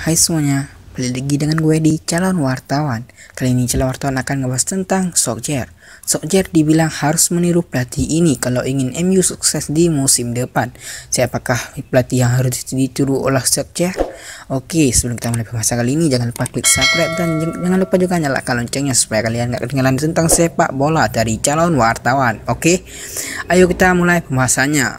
Hai semuanya, balik lagi dengan gue di Calon Wartawan. Kali ini Calon Wartawan akan ngebahas tentang Sokjer. Sokjer dibilang harus meniru pelatih ini kalau ingin MU sukses di musim depan. Siapakah pelatih yang harus ditiru oleh Sokjer? Oke, sebelum kita mulai pembahasan kali ini, jangan lupa klik subscribe dan jangan lupa juga nyalakan loncengnya supaya kalian gak ketinggalan tentang sepak bola dari Calon Wartawan. Oke, ayo kita mulai pembahasannya.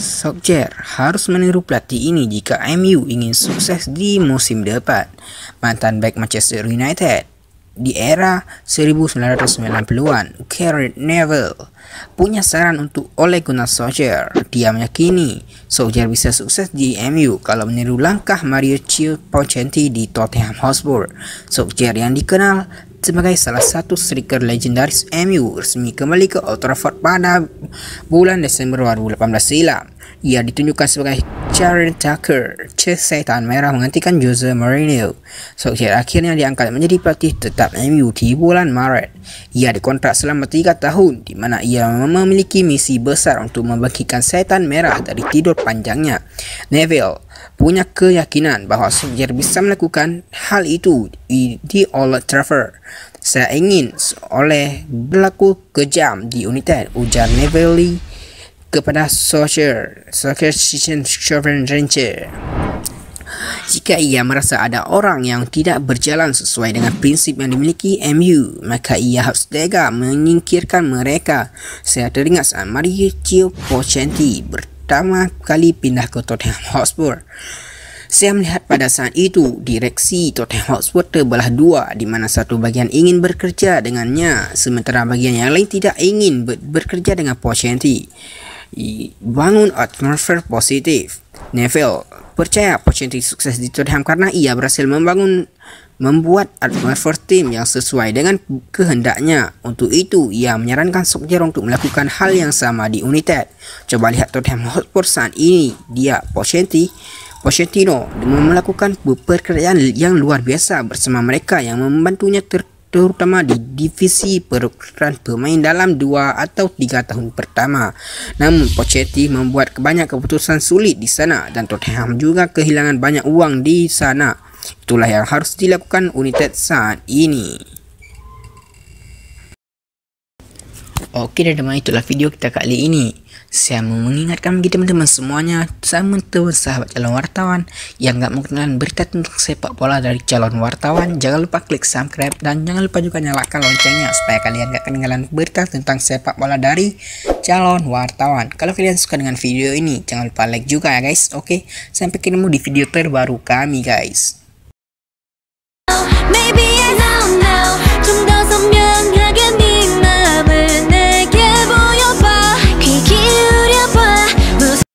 Sokjer harus meniru pelatih ini jika MU ingin sukses di musim depan. Mantan back Manchester United di era 1990-an, Gary Neville punya saran untuk Ole Gunnar Solskjaer. Dia meyakini Solskjaer bisa sukses di MU kalau meniru langkah Mario Pochettino di Tottenham Hotspur. Solskjaer yang dikenal sebagai salah satu striker legendaris MU resmi kembali ke Old Trafford pada bulan Desember 2018 silam. Ia ditunjukkan sebagai Jared Tucker, setan merah menggantikan Jose Mourinho. Solskjaer akhirnya diangkat menjadi pelatih tetap MU di bulan Maret. Ia dikontrak selama 3 tahun, di mana ia memiliki misi besar untuk membangkitkan setan merah dari tidur panjangnya. Neville punya keyakinan bahwa Solskjaer bisa melakukan hal itu di, di Old Trafford. Saya ingin oleh berlaku kejam di United, ujar Neville kepada Sosher Sosher Season Sovereign jika ia merasa ada orang yang tidak berjalan sesuai dengan prinsip yang dimiliki MU, maka ia harus tega menyingkirkan mereka. Saya teringat saat Mario Pochenti pertama kali pindah ke Tottenham Hotspur. Saya melihat pada saat itu direksi Tottenham Hotspur terbelah dua di mana satu bagian ingin bekerja dengannya sementara bagian yang lain tidak ingin bekerja dengan Pochenti. bangun atmosfer positif. Neville percaya Pochettino sukses di Tottenham karena ia berhasil membangun membuat atmosfer tim yang sesuai dengan kehendaknya. Untuk itu, ia menyarankan Solskjaer untuk melakukan hal yang sama di United. Coba lihat Tottenham Hotspur saat ini. Dia, Pochettino, Pochettino melakukan pekerjaan yang luar biasa bersama mereka yang membantunya ter terutama di divisi perukuran pemain dalam 2 atau 3 tahun pertama. Namun Pochettino membuat banyak keputusan sulit di sana dan Tottenham juga kehilangan banyak uang di sana. Itulah yang harus dilakukan United saat ini. Oke teman-teman itulah video kita kali ini. Saya mau mengingatkan bagi teman-teman semuanya, sama teman sahabat calon wartawan yang gak mau kenalan berita tentang sepak bola dari calon wartawan, jangan lupa klik subscribe dan jangan lupa juga nyalakan loncengnya supaya kalian gak ketinggalan berita tentang sepak bola dari calon wartawan. Kalau kalian suka dengan video ini, jangan lupa like juga ya guys. Oke, sampai ketemu di video terbaru kami guys. Maybe I know